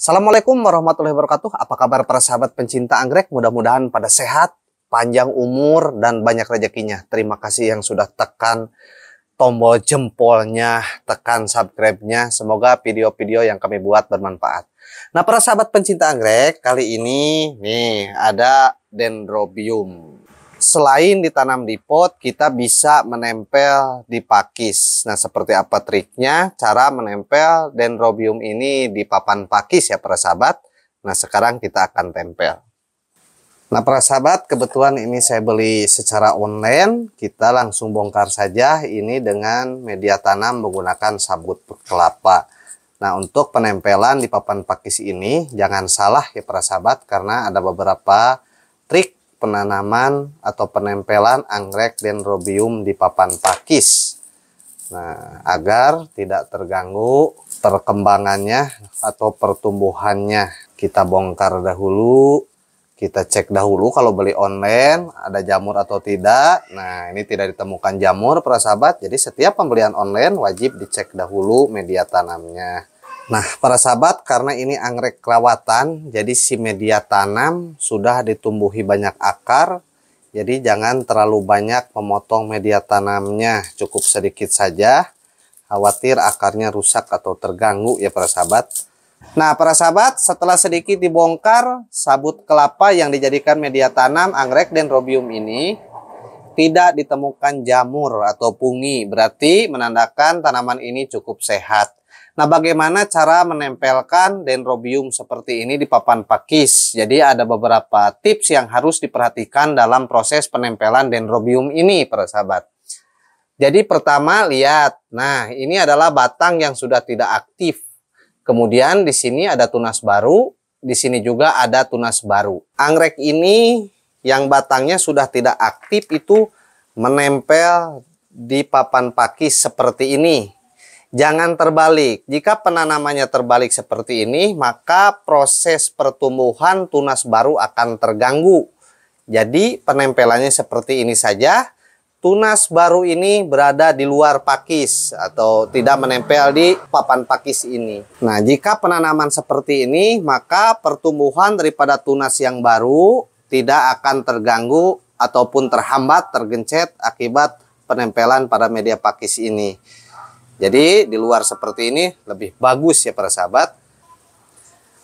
Assalamualaikum warahmatullahi wabarakatuh. Apa kabar para sahabat pencinta anggrek? Mudah-mudahan pada sehat, panjang umur, dan banyak rezekinya. Terima kasih yang sudah tekan tombol jempolnya, tekan subscribe-nya. Semoga video-video yang kami buat bermanfaat. Nah, para sahabat pencinta anggrek, kali ini nih ada dendrobium selain ditanam di pot, kita bisa menempel di pakis. Nah, seperti apa triknya? Cara menempel dendrobium ini di papan pakis ya para sahabat. Nah, sekarang kita akan tempel. Nah, para sahabat, kebetulan ini saya beli secara online. Kita langsung bongkar saja ini dengan media tanam menggunakan sabut kelapa. Nah, untuk penempelan di papan pakis ini, jangan salah ya para sahabat, karena ada beberapa trik penanaman atau penempelan anggrek dendrobium di papan pakis. Nah, agar tidak terganggu perkembangannya atau pertumbuhannya. Kita bongkar dahulu, kita cek dahulu kalau beli online ada jamur atau tidak. Nah, ini tidak ditemukan jamur para sahabat. Jadi setiap pembelian online wajib dicek dahulu media tanamnya. Nah, para sahabat, karena ini anggrek kelawatan, jadi si media tanam sudah ditumbuhi banyak akar, jadi jangan terlalu banyak memotong media tanamnya, cukup sedikit saja. Khawatir akarnya rusak atau terganggu ya para sahabat. Nah, para sahabat, setelah sedikit dibongkar, sabut kelapa yang dijadikan media tanam anggrek dendrobium ini tidak ditemukan jamur atau pungi, berarti menandakan tanaman ini cukup sehat. Nah, bagaimana cara menempelkan dendrobium seperti ini di papan pakis? Jadi ada beberapa tips yang harus diperhatikan dalam proses penempelan dendrobium ini, para sahabat. Jadi pertama lihat, nah ini adalah batang yang sudah tidak aktif. Kemudian di sini ada tunas baru, di sini juga ada tunas baru. Anggrek ini yang batangnya sudah tidak aktif itu menempel di papan pakis seperti ini Jangan terbalik. Jika penanamannya terbalik seperti ini, maka proses pertumbuhan tunas baru akan terganggu. Jadi penempelannya seperti ini saja. Tunas baru ini berada di luar pakis atau tidak menempel di papan pakis ini. Nah, jika penanaman seperti ini, maka pertumbuhan daripada tunas yang baru tidak akan terganggu ataupun terhambat, tergencet akibat penempelan pada media pakis ini. Jadi di luar seperti ini lebih bagus ya para sahabat.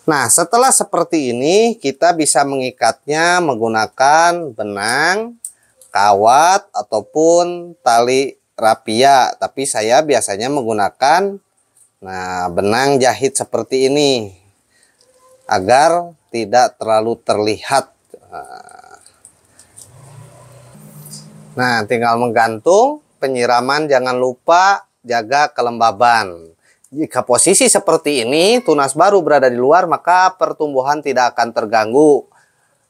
Nah setelah seperti ini kita bisa mengikatnya menggunakan benang, kawat ataupun tali rapia. Tapi saya biasanya menggunakan nah benang jahit seperti ini agar tidak terlalu terlihat. Nah tinggal menggantung penyiraman jangan lupa jaga kelembaban. Jika posisi seperti ini, tunas baru berada di luar, maka pertumbuhan tidak akan terganggu.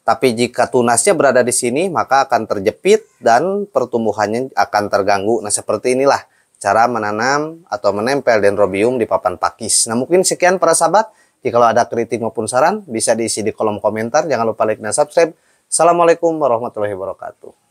Tapi jika tunasnya berada di sini, maka akan terjepit dan pertumbuhannya akan terganggu. Nah, seperti inilah cara menanam atau menempel dendrobium di papan pakis. Nah, mungkin sekian para sahabat. Jika ada kritik maupun saran, bisa diisi di kolom komentar. Jangan lupa like dan subscribe. Assalamualaikum warahmatullahi wabarakatuh.